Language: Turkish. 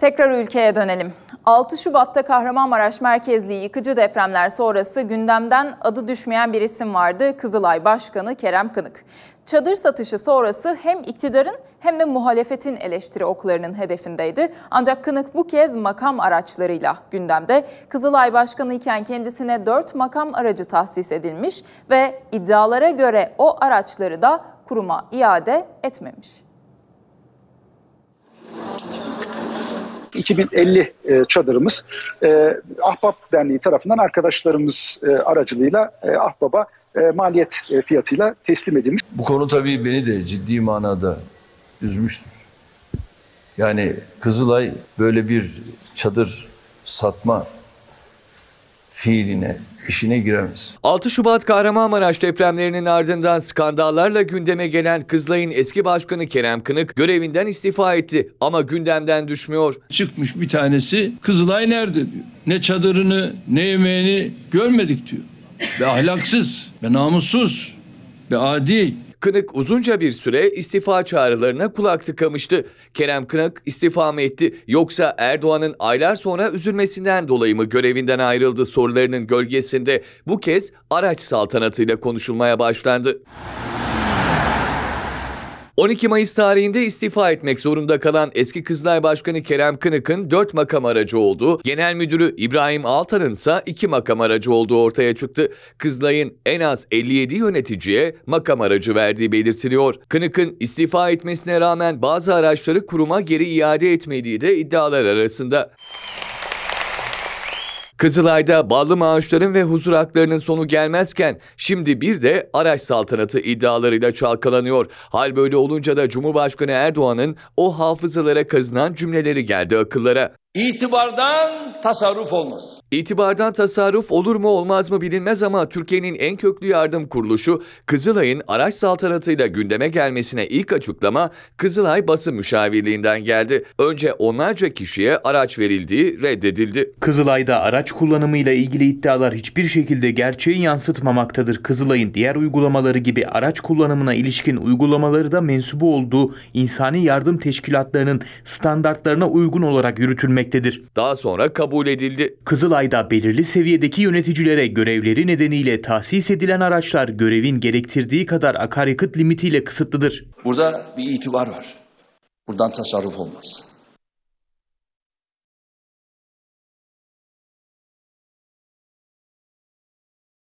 Tekrar ülkeye dönelim. 6 Şubat'ta Kahramanmaraş merkezli yıkıcı depremler sonrası gündemden adı düşmeyen bir isim vardı. Kızılay Başkanı Kerem Kınık. Çadır satışı sonrası hem iktidarın hem de muhalefetin eleştiri oklarının hedefindeydi. Ancak Kınık bu kez makam araçlarıyla gündemde. Kızılay Başkanı iken kendisine 4 makam aracı tahsis edilmiş ve iddialara göre o araçları da kuruma iade etmemiş. 2050 e, çadırımız e, Ahbap Derneği tarafından arkadaşlarımız e, aracılığıyla e, Ahbap'a e, maliyet e, fiyatıyla teslim edilmiş. Bu konu tabii beni de ciddi manada üzmüştür. Yani Kızılay böyle bir çadır satma fiiline, işine giremez. 6 Şubat Kahramanmaraş depremlerinin ardından skandallarla gündeme gelen Kızılay'ın eski başkanı Kerem Kınık görevinden istifa etti ama gündemden düşmüyor. Çıkmış bir tanesi Kızılay nerede diyor. Ne çadırını ne yemeğini görmedik diyor. Ve ahlaksız ve namussuz ve adi Kınık uzunca bir süre istifa çağrılarına kulak tıkamıştı. Kerem Kınık istifa mı etti yoksa Erdoğan'ın aylar sonra üzülmesinden dolayı mı görevinden ayrıldı sorularının gölgesinde bu kez araç saltanatıyla konuşulmaya başlandı. 12 Mayıs tarihinde istifa etmek zorunda kalan eski Kızılay Başkanı Kerem Kınık'ın 4 makam aracı olduğu, Genel Müdürü İbrahim Altan'ın ise 2 makam aracı olduğu ortaya çıktı. Kızılay'ın en az 57 yöneticiye makam aracı verdiği belirtiliyor. Kınık'ın istifa etmesine rağmen bazı araçları kuruma geri iade etmediği de iddialar arasında. Kızılay'da ballı maaşların ve huzur haklarının sonu gelmezken şimdi bir de araç saltanatı iddialarıyla çalkalanıyor. Hal böyle olunca da Cumhurbaşkanı Erdoğan'ın o hafızalara kazınan cümleleri geldi akıllara. İtibardan tasarruf olmaz. İtibardan tasarruf olur mu olmaz mı bilinmez ama Türkiye'nin en köklü yardım kuruluşu Kızılay'ın araç saltanatıyla gündeme gelmesine ilk açıklama Kızılay basın müşavirliğinden geldi. Önce onlarca kişiye araç verildiği reddedildi. Kızılay'da araç kullanımıyla ilgili iddialar hiçbir şekilde gerçeği yansıtmamaktadır. Kızılay'ın diğer uygulamaları gibi araç kullanımına ilişkin uygulamaları da mensubu olduğu insani yardım teşkilatlarının standartlarına uygun olarak yürütülmektedir edilmektedir. Daha sonra kabul edildi. Kızılay'da belirli seviyedeki yöneticilere görevleri nedeniyle tahsis edilen araçlar görevin gerektirdiği kadar akaryakıt limitiyle kısıtlıdır. Burada bir itibar var. Buradan tasarruf olmaz.